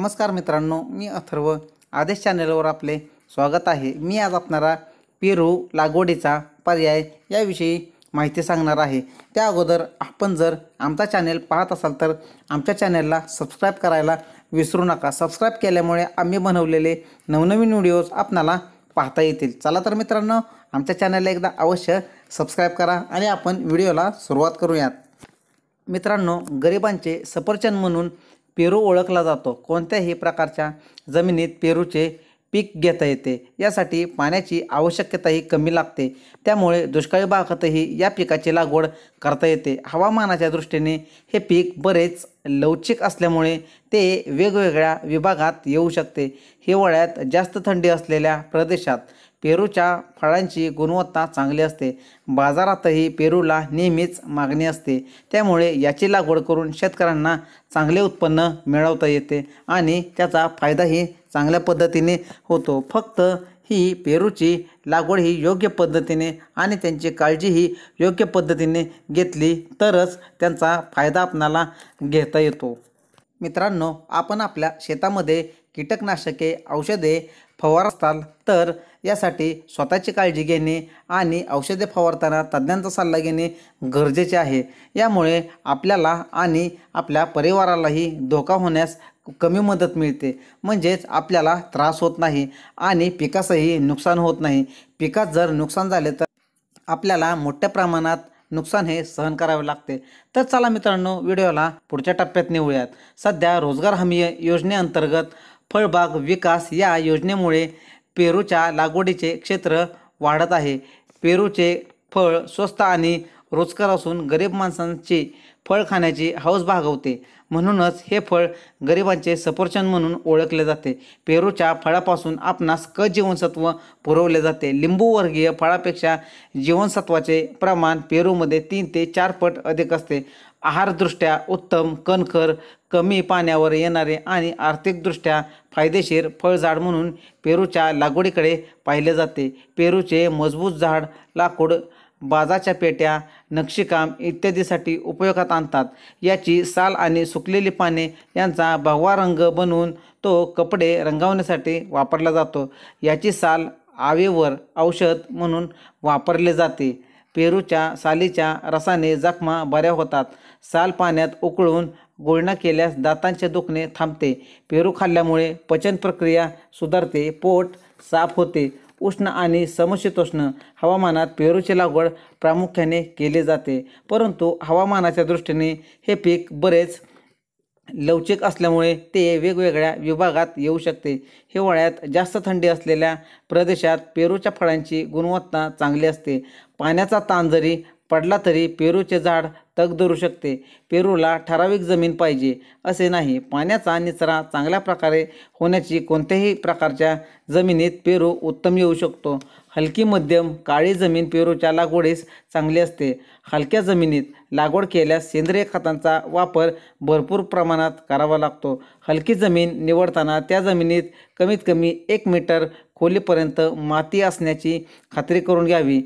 नमस्कार मित्रांनो मी अथर्व आदेश चॅनेलवर आपले स्वागत आहे मी आज आपणारा पेरू लागवडीचा पर्याय याविषयी माहिती सांगणार आहे त्या अगोदर आपण जर आमचा चॅनेल पाहत असाल तर आमच्या चॅनेलला सबस्क्राईब करायला विसरू नका सबस्क्राईब केल्यामुळे आम्ही बनवलेले नवनवीन व्हिडिओज आपणाला पाहता येतील चला तर मित्रांनो आमच्या चॅनलला एकदा अवश्य सबस्क्राईब करा आणि आपण व्हिडिओला सुरुवात करूयात मित्रांनो गरिबांचे सफरचंद म्हणून पेरू ओळखला जातो कोणत्याही प्रकारच्या जमिनीत पेरूचे पीक घेता येते यासाठी पाण्याची आवश्यकताही कमी लागते त्यामुळे दुष्काळी भागातही या पिकाची लागवड करता येते हवामानाच्या दृष्टीने हे पीक बरेच लवचिक असल्यामुळे ते वेगवेगळ्या विभागात येऊ शकते हिवाळ्यात जास्त थंडी असलेल्या प्रदेशात पेरूच्या फळांची गुणवत्ता चांगली असते बाजारातही पेरूला नेहमीच मागणी असते त्यामुळे याची लागवड करून शेतकऱ्यांना चांगले उत्पन्न मिळवता येते आणि त्याचा फायदाही चांगल्या पद्धतीने होतो फक्त ही पेरूची लागवड ही योग्य पद्धतीने आणि त्यांची काळजी ही योग्य पद्धतीने घेतली तरच त्यांचा फायदा आपणाला घेता येतो मित्रांनो आपण आपल्या शेतामध्ये कीटकनाशके औषधे फवार असताल तर यासाठी स्वतःची काळजी घेणे आणि औषधे फवारताना तज्ज्ञांचा सल्ला घेणे गरजेचे आहे यामुळे आपल्याला आणि आपल्या परिवारालाही धोका होण्यास कमी मदत मिळते म्हणजेच आपल्याला त्रास होत नाही आणि पिकाचंही नुकसान होत नाही पिकात जर नुकसान झाले तर आपल्याला मोठ्या प्रमाणात नुकसान हे सहन करावे लागते तर चला मित्रांनो व्हिडिओला पुढच्या टप्प्यात निवळूयात सध्या रोजगार हमी योजनेअंतर्गत फळबाग विकास या योजनेमुळे पेरूच्या लागवडीचे क्षेत्र वाढत आहे पेरूचे फळ स्वस्त आणि रोजगार असून गरीब माणसांची फळ खाण्याची हौस भागवते म्हणूनच हे फळ गरिबांचे सफरचंद म्हणून ओळखले जाते पेरूच्या फळापासून आपणास क जीवनसत्व पुरवले जाते लिंबूवर्गीय फळापेक्षा जीवनसत्वाचे प्रमाण पेरूमध्ये तीन ते चार पट अधिक असते आहारदृष्ट्या उत्तम कणखर कमी पाण्यावर येणारे आणि आर्थिकदृष्ट्या फायदेशीर फळझाड म्हणून पेरूच्या लागवडीकडे पाहिले जाते पेरूचे मजबूत झाड लाकूड बाजाच्या पेट्या नक्षीकाम इत्यादीसाठी उपयोगात आणतात याची साल आणि सुकलेली पाने यांचा भगवा रंग बनवून तो कपडे रंगवण्यासाठी वापरला जातो याची साल आवेवर औषध म्हणून वापरले जाते पेरूच्या सालीच्या रसाने जखमा बऱ्या होतात साल पाण्यात उकळून गुळणा केल्यास दातांचे दुखणे थांबते पेरू खाल्ल्यामुळे पचन प्रक्रिया सुधारते पोट साफ होते उष्ण आणि समशीतोष्ण हवामानात पेरूची लागवड प्रामुख्याने केली जाते परंतु हवामानाच्या दृष्टीने हे पीक बरेच लवचिक असल्यामुळे ते वेगवेगळ्या विभागात येऊ शकते हिवाळ्यात जास्त थंडी असलेल्या प्रदेशात पेरूच्या फळांची गुणवत्ता चांगली असते पाण्याचा ताण जरी पडला तरी पेरूचे झाड तग धरू शकते पेरूला ठराविक जमीन पाहिजे असे नाही पाण्याचा निचरा चांगल्या प्रकारे होण्याची कोणत्याही प्रकारच्या जमिनीत पेरू उत्तम येऊ शकतो हलकी मध्यम काळी जमीन पेरूच्या लागवडीस चांगली असते हलक्या जमिनीत लागवड केल्यास सेंद्रिय खतांचा वापर भरपूर प्रमाणात करावा लागतो हलकी जमीन निवडताना त्या जमिनीत कमीत कमी एक मीटर खोलीपर्यंत माती असण्याची खात्री करून घ्यावी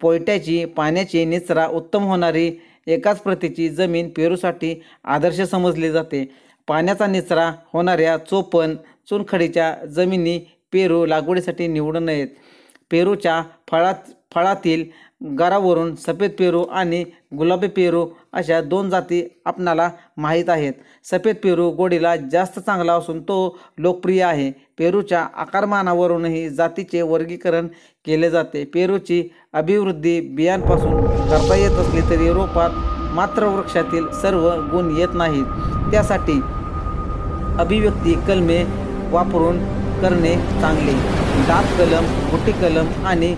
पोयट्याची पाण्याची निचरा उत्तम होणारी एकाच प्रतीची जमीन पेरूसाठी आदर्श समजली जाते पाण्याचा निचरा होणाऱ्या चोपण चुनखडीच्या जमिनी पेरू लागवडीसाठी निवडू नयेत पेरूच्या फळात फळातील गरावरून सफेद पेरू आणि गुलाबी पेरू अशा दोन जाती आपणाला माहीत आहेत सफेद पेरू गोडीला जास्त चांगला असून तो लोकप्रिय आहे पेरूच्या आकारमानावरूनही जातीचे वर्गीकरण केले जाते पेरूची अभिवृद्धी बियांपासून करता येत असली तरी रोपात मात्र वृक्षातील सर्व गुण येत नाहीत त्यासाठी अभिव्यक्ती कलमे वापरून करणे चांगले दात कलम गुटी कलम आणि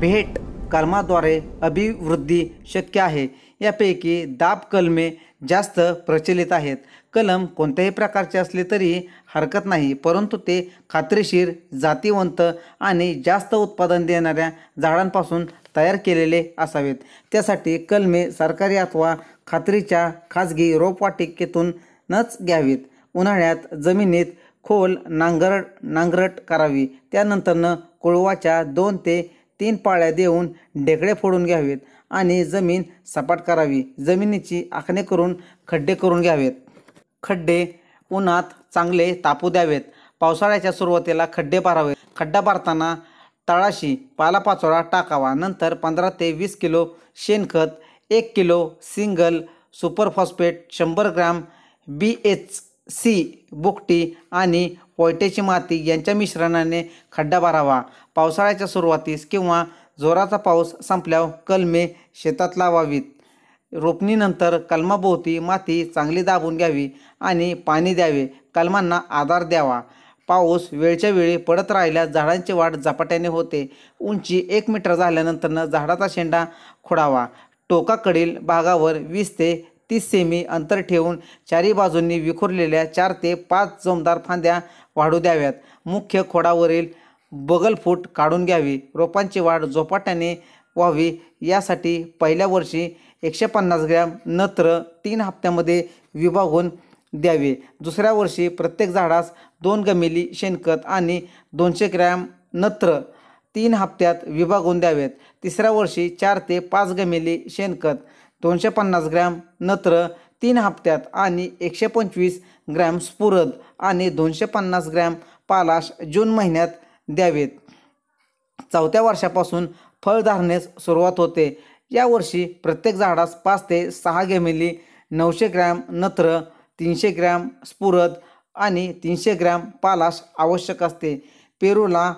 भेट कर्माद्वारे अभिवृद्धी शक्य आहे यापैकी दाब कलमे जास्त प्रचलित आहेत कलम कोणत्याही प्रकारचे असले तरी हरकत नाही परंतु ते खात्रीशीर जातीवंत आणि जास्त उत्पादन देणाऱ्या झाडांपासून तयार केलेले असावेत त्यासाठी कलमे सरकारी अथवा खात्रीच्या खाजगी रोपवाटिकेतूनच घ्यावीत उन्हाळ्यात जमिनीत खोल नांगर नांगरट करावी त्यानंतरनं कोळवाच्या दोन ते तीन पाळ्या देऊन ढेकळे फोडून घ्यावेत आणि जमीन सपाट करावी जमिनीची आखणी करून खड्डे करून घ्यावेत खड्डे उन्हात चांगले तापू द्यावेत पावसाळ्याच्या सुरुवातीला खड्डे पारावेत खड्डा पारताना तळाशी पालापाचोळा टाकावा नंतर पंधरा ते वीस किलो शेणखत एक किलो सिंगल सुपरफॉस्फेट शंभर ग्रॅम बी एच सी बुकटी आणि पोयटेची माती यांच्या मिश्रणाने खड्डा भरावा पावसाळ्याच्या सुरुवातीस किंवा जोराचा पाऊस संपल्यावर कलमे शेतात लावावीत रोपणीनंतर कलमाभोवती माती चांगली दाबून घ्यावी आणि पाणी द्यावे कलमांना आधार द्यावा पाऊस वेळच्या वेळी पडत राहिल्यास झाडांची वाढ झपाट्याने होते उंची एक मीटर झाल्यानंतरनं झाडाचा शेंडा खोडावा टोकाकडील भागावर वीस ते तीस सेमी अंतर ठेवून चारी बाजूंनी विखुरलेल्या चार ते पाच जोमदार फांद्या वाढू द्याव्यात मुख्य खोडावरील बगलफूट काढून घ्यावी रोपांची वाढ झोपाट्याने व्हावी यासाठी पहिल्या वर्षी एकशे पन्नास ग्रॅम नत्र तीन हप्त्यामध्ये विभागून द्यावे दुसऱ्या वर्षी प्रत्येक झाडास दोन गमिली शेणखत आणि दोनशे ग्रॅम नत्र तीन हप्त्यात विभागून द्यावेत तिसऱ्या वर्षी चार ते पाच गमिली शेणखत दोनशे पन्नास ग्रॅम नत्र तीन हप्त्यात आणि एकशे पंचवीस ग्रॅम स्फुरद आणि दोनशे पन्नास ग्रॅम पालाश जून महिन्यात द्यावेत चौथ्या वर्षापासून फळधारणेस सुरुवात होते यावर्षी प्रत्येक झाडास पाच ते सहा गेमेली नऊशे ग्रॅम नत्र तीनशे ग्रॅम स्फुरद आणि तीनशे ग्रॅम पालाश आवश्यक असते पेरूला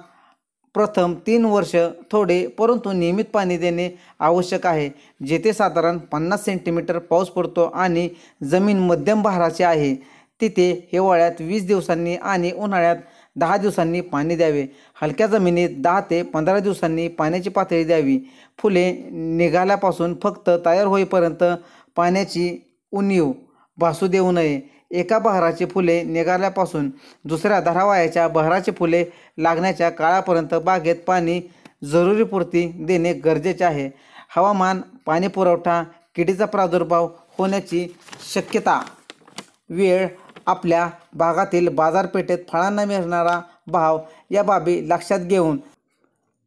प्रथम तीन वर्ष थोडे परंतु नियमित पाणी देणे आवश्यक आहे जेथे साधारण पन्नास सेंटीमीटर पाऊस पडतो आणि जमीन मध्यम भाराची आहे तिथे हिवाळ्यात वीस दिवसांनी आणि उन्हाळ्यात दहा दिवसांनी पाणी द्यावे हलक्या जमिनीत दहा ते पंधरा दिवसांनी पाण्याची पातळी द्यावी फुले निघाल्यापासून फक्त तयार होईपर्यंत पाण्याची उणीव भासू देऊ नये एका बहाराची फुले निघाल्यापासून दुसऱ्या धारावायाच्या बहाराची फुले लागण्याच्या काळापर्यंत बागेत पाणी जरुरीपुरती देणे गरजेचे आहे हवामान पाणी पुरवठा किडीचा प्रादुर्भाव होण्याची शक्यता वेळ आपल्या भागातील बाजारपेठेत फळांना मिळणारा भाव या बाबी लक्षात घेऊन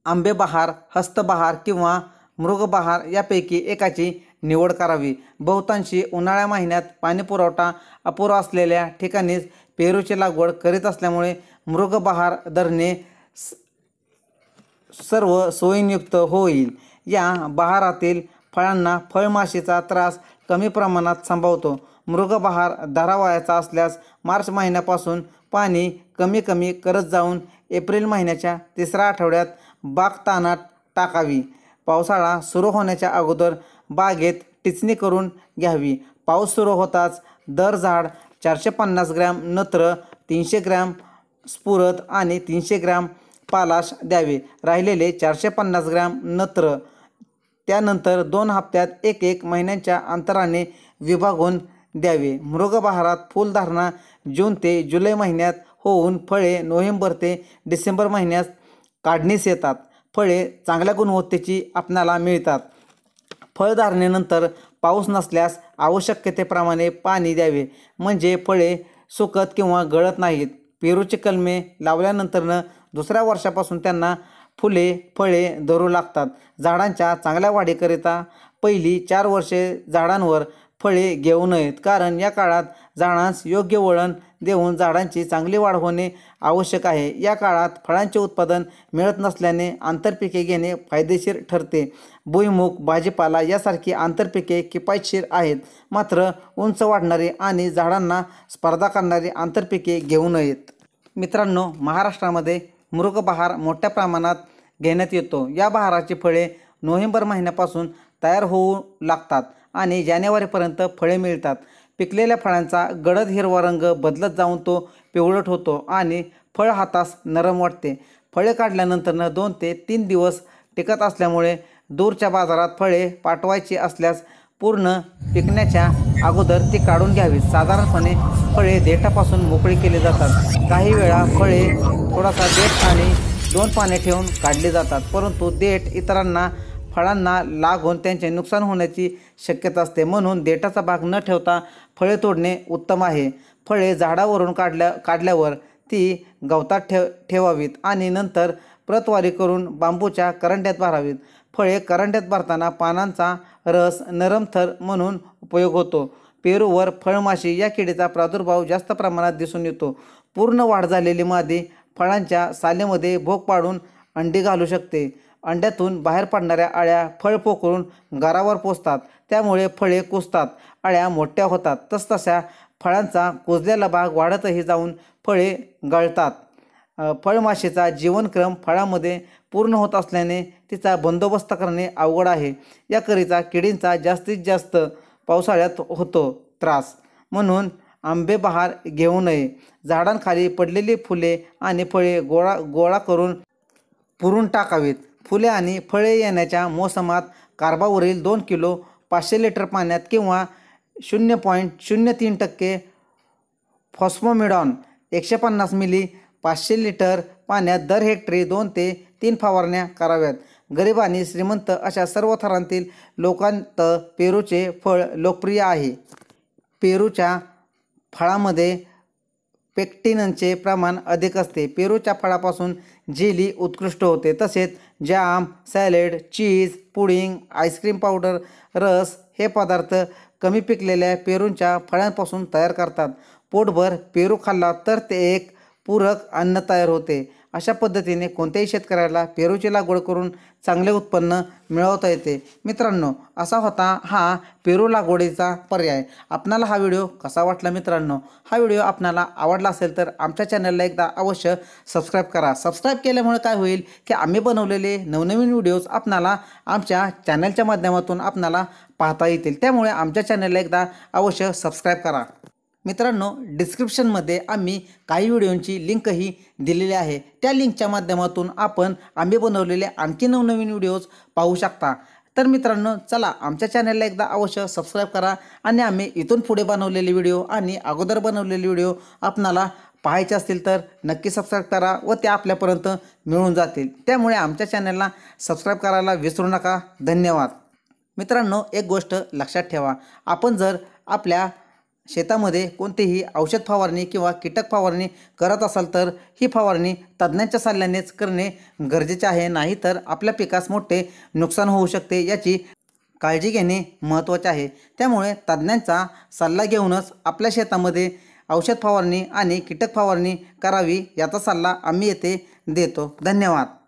आंबेबहार हस्तबहार किंवा मृगबहार यापैकी एकाची निवड करावी बहुतांशी उन्हाळ्या महिन्यात पाणीपुरवठा अपुरा असलेल्या ठिकाणीच पेरूची लागवड करीत असल्यामुळे मृगबहार धरणे सर्व सोयीनयुक्त होईल या बहारातील फळांना फळमाशीचा त्रास कमी प्रमाणात संभवतो मृगबहार धारावायाचा असल्यास मार्च महिन्यापासून पाणी कमी कमी करत जाऊन एप्रिल महिन्याच्या तिसऱ्या आठवड्यात बाग टाकावी पावसाळा सुरू होण्याच्या अगोदर बागेत टिचणी करून घ्यावी पाऊस सुरू होताच दर झाड चारशे पन्नास ग्रॅम नत्र तीनशे ग्रॅम स्फुरत आणि तीनशे ग्रॅम पालाश द्यावे राहिलेले चारशे पन्नास ग्रॅम नत्र त्यानंतर दोन हप्त्यात एक एक महिन्यांच्या अंतराने विभागून द्यावे बहारात फुलधारणा जून ते जुलै महिन्यात होऊन फळे नोव्हेंबर ते डिसेंबर महिन्यात काढणीस येतात फळे चांगल्या गुणवत्तेची आपणाला मिळतात फळधारणेनंतर पाऊस नसल्यास आवश्यकतेप्रमाणे पाणी द्यावे म्हणजे फळे सुकत किंवा गळत नाहीत पेरूची कलमे लावल्यानंतरनं दुसऱ्या वर्षापासून त्यांना फुले फळे धरू लागतात झाडांच्या चांगल्या वाढीकरिता पहिली चार वर्षे झाडांवर फळे घेऊ नयेत कारण या काळात झाडांस योग्य वळण देऊन झाडांची चांगली वाढ होणे आवश्यक आहे या काळात फळांचे उत्पादन मिळत नसल्याने आंतरपिके घेणे फायदेशीर ठरते भुईमुग भाजीपाला यासारखी आंतरपिके किफायतशीर आहेत मात्र उंच वाढणारी आणि झाडांना स्पर्धा करणारी आंतरपिके घेऊ नयेत मित्रांनो महाराष्ट्रामध्ये बहार मोठ्या प्रमाणात घेण्यात येतो या बहाराची फळे नोव्हेंबर महिन्यापासून तयार होऊ लागतात आणि जानेवारीपर्यंत फळे मिळतात पिकलेल्या फळांचा गडद हिरवा रंग बदलत जाऊन तो पिवळट होतो आणि फळ हातास नरम वाटते फळे काढल्यानंतरनं दोन ते तीन दिवस टिकत असल्यामुळे दूरच्या बाजारात फळे पाठवायची असल्यास पूर्ण पिकण्याच्या अगोदर ती काढून घ्यावी साधारणपणे फळे देठापासून मोकळी केली जातात काही वेळा फळे थोडासा देठ आणि दोन पाने ठेवून काढली जातात परंतु देठ इतरांना फळांना लाग होऊन त्यांचे नुकसान होण्याची शक्यता असते म्हणून देठाचा भाग न ठेवता फळे तोडणे उत्तम आहे फळे झाडावरून काढल्या काढल्यावर ती गवतात ठेव ठेवावीत आणि नंतर प्रतवारी करून बांबूच्या करंड्यात भरावीत फळे करंड्यात भरताना पानांचा रस नरम थर म्हणून उपयोग होतो पेरूवर फळमाशी या किडीचा प्रादुर्भाव जास्त प्रमाणात दिसून येतो पूर्ण वाढ झालेली मादी फळांच्या सालेमध्ये भोग पाडून अंडी घालू शकते अंड्यातून बाहेर पडणाऱ्या अळ्या फळ पोखरून गारावर पोचतात त्यामुळे फळे कुसतात अळ्या मोठ्या होतात तसतशा फळांचा कुजलेला भाग वाढतही जाऊन फळे गळतात फळमाशीचा जीवनक्रम फळामध्ये पूर्ण होत असल्याने तिचा बंदोबस्त करणे अवघड आहे याकरिता किडींचा जास्तीत जास्त पावसाळ्यात होतो त्रास म्हणून आंबे बहार घेऊ नये झाडांखाली पडलेली फुले आणि फळे गोळा गोळा करून पुरून टाकावीत फुले आणि फळे येण्याच्या मोसमात कार्बावरील दोन किलो पाचशे लिटर पाण्यात किंवा शून्य पॉईंट शून्य तीन टक्के फॉस्मोमिडॉन एकशे पन्नास मिली पाचशे लिटर पाण्यात दर हेक्टरी दोन ते तीन फवारण्या कराव्यात गरीब आणि श्रीमंत अशा सर्व थरांतील लोकांत पेरूचे फळ लोकप्रिय आहे पेरूच्या फळामध्ये पेक्टिनचे प्रमाण अधिक असते पेरूच्या फळापासून जेली उत्कृष्ट होते तसेच jam, salad cheese pudding ice cream powder रस हे पदार्थ कमी पिकलेल्या पेरूंच्या फळांपासून तयार करतात पोटभर पेरू खाल्ला तर ते एक पूरक अन्न तयार होते अशा पद्धतीने कोणत्याही शेतकऱ्याला पेरूची लागवड करून चांगले उत्पन्न मिळवता येते मित्रांनो असा होता हा पेरू लागवडीचा पर्याय आपणाला हा व्हिडिओ कसा वाटला मित्रांनो हा व्हिडिओ आपल्याला आवडला असेल तर आमच्या चॅनलला एकदा अवश्य सबस्क्राईब करा सबस्क्राईब केल्यामुळे काय होईल की आम्ही बनवलेले नवनवीन व्हिडिओज आपणाला आमच्या चॅनलच्या माध्यमातून आपणाला पाहता येतील त्यामुळे आमच्या चॅनलला एकदा अवश्य सबस्क्राईब करा मित्रांनो डिस्क्रिप्शनमध्ये आम्ही काही व्हिडिओंची लिंकही दिलेली आहे त्या लिंकच्या माध्यमातून आपण आम्ही बनवलेले आणखी नवनवीन व्हिडिओज पाहू शकता तर मित्रांनो चला आमच्या चॅनलला एकदा अवश्य सबस्क्राईब करा आणि आम्ही इथून पुढे बनवलेले व्हिडिओ आणि अगोदर बनवलेले व्हिडिओ आपणाला पाहायचे असतील तर नक्की सबस्क्राईब करा व ते आपल्यापर्यंत मिळून जातील त्यामुळे आमच्या चॅनलला सबस्क्राईब करायला विसरू नका धन्यवाद मित्रांनो एक गोष्ट लक्षात ठेवा आपण जर आपल्या शेतामध्ये कोणतेही औषध फवारणी किंवा कीटक फवारणी करत असाल तर ही फवारणी तज्ज्ञांच्या सल्ल्यानेच करणे गरजेचे आहे नाही तर आपल्या पिकास मोठे नुकसान होऊ शकते याची काळजी घेणे महत्त्वाचे आहे त्यामुळे तज्ज्ञांचा सल्ला घेऊनच आपल्या शेतामध्ये औषध फवारणी आणि कीटक फवारणी करावी याचा सल्ला आम्ही येथे देतो धन्यवाद